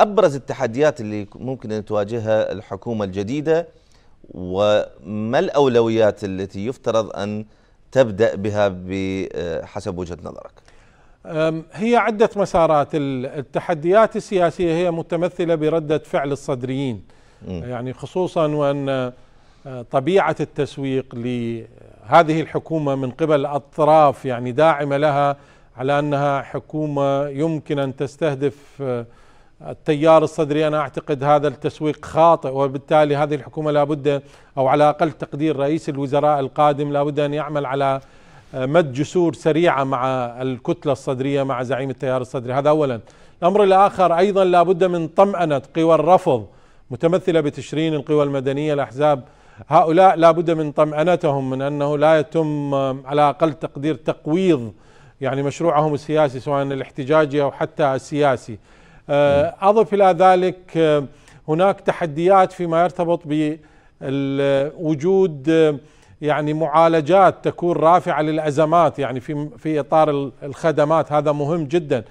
ابرز التحديات اللي ممكن ان تواجهها الحكومه الجديده وما الاولويات التي يفترض ان تبدا بها بحسب وجهه نظرك؟ هي عده مسارات التحديات السياسيه هي متمثله برده فعل الصدريين م. يعني خصوصا وان أه، طبيعه التسويق لهذه الحكومه من قبل اطراف يعني داعمه لها على انها حكومه يمكن ان تستهدف أه، التيار الصدري أنا أعتقد هذا التسويق خاطئ وبالتالي هذه الحكومة لابد أو على أقل تقدير رئيس الوزراء القادم لابد أن يعمل على مد جسور سريعة مع الكتلة الصدرية مع زعيم التيار الصدري هذا أولا الأمر الآخر أيضا لابد من طمأنة قوى الرفض متمثلة بتشرين القوى المدنية الأحزاب هؤلاء لابد من طمأنتهم من أنه لا يتم على أقل تقدير تقويض يعني مشروعهم السياسي سواء الاحتجاجي أو حتى السياسي آه، أضف إلى ذلك آه، هناك تحديات فيما يرتبط بوجود آه، يعني معالجات تكون رافعة للأزمات يعني في في إطار الخدمات هذا مهم جدا